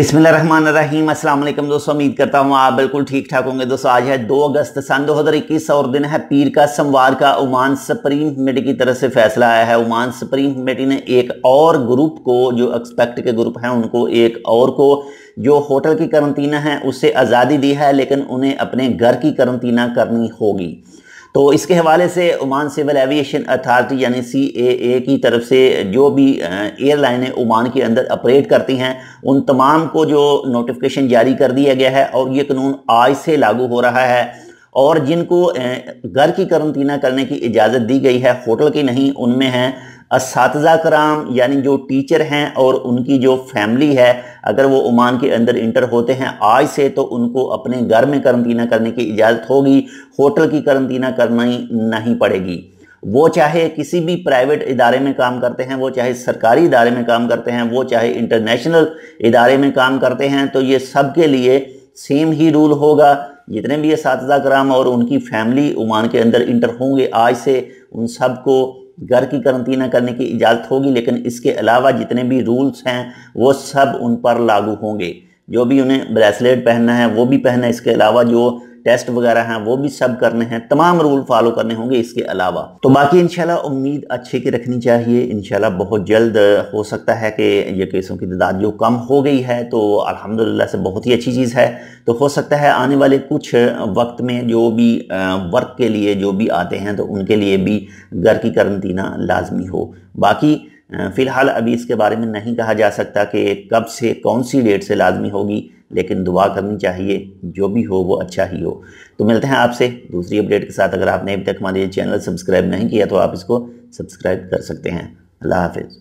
बिसमीम अस्सलाम वालेकुम दोस्तों उम्मीद करता हूँ आप बिल्कुल ठीक ठाक होंगे दोस्तों आज है 2 अगस्त सन इक्कीस और दिन है पीर का सोमवार का ओमान सुप्रीम कमेटी की तरफ से फैसला आया है ओमान सुप्रीम कमेटी ने एक और ग्रुप को जो एक्सपेक्ट के ग्रुप हैं उनको एक और को जो होटल की करंतना है उससे आज़ादी दी है लेकिन उन्हें अपने घर की करंतना करनी होगी तो इसके हवाले से ओमान सिविल एविएशन अथार्टी यानी सी ए ए की तरफ से जो भी एयरलाइनें ओमान के अंदर ऑपरेट करती हैं उन तमाम को जो नोटिफिकेशन जारी कर दिया गया है और ये कानून आज से लागू हो रहा है और जिनको घर की करंतना करने की इजाज़त दी गई है होटल की नहीं उनमें हैं इस कराम यानी जो टीचर हैं और उनकी जो फैमिली है अगर वो ओमान के अंदर इंटर होते हैं आज से तो उनको अपने घर में करंतना करने की इजाज़त होगी होटल की करंतना करनी नहीं पड़ेगी वो चाहे किसी भी प्राइवेट इदारे में काम करते हैं वो चाहे सरकारी इदारे में काम करते हैं वो चाहे इंटरनेशनल इदारे में काम करते हैं तो ये सब के लिए सेम ही रूल होगा जितने भी इस कराम और उनकी फैमिली ओमान के अंदर इंटर होंगे आज से उन सब को घर की करंतना करने की इजाज़त होगी लेकिन इसके अलावा जितने भी रूल्स हैं वो सब उन पर लागू होंगे जो भी उन्हें ब्रेसलेट पहनना है वो भी पहनना है इसके अलावा जो टेस्ट वगैरह हैं वो भी सब करने हैं तमाम रूल फॉलो करने होंगे इसके अलावा तो बाकी इनशाला उम्मीद अच्छे की रखनी चाहिए इनशाला बहुत जल्द हो सकता है कि ये केसों की तादाद जो कम हो गई है तो अलहमदिल्ला से बहुत ही अच्छी चीज़ है तो हो सकता है आने वाले कुछ वक्त में जो भी वर्क के लिए जो भी आते हैं तो उनके लिए भी घर की करंतना लाजमी हो बाकी फ़िलहाल अभी इसके बारे में नहीं कहा जा सकता कि कब से कौन सी डेट से लाजमी होगी लेकिन दुआ करनी चाहिए जो भी हो वो अच्छा ही हो तो मिलते हैं आपसे दूसरी अपडेट के साथ अगर आपने अभी तक हमारे चैनल सब्सक्राइब नहीं किया तो आप इसको सब्सक्राइब कर सकते हैं अल्लाह हाफिज़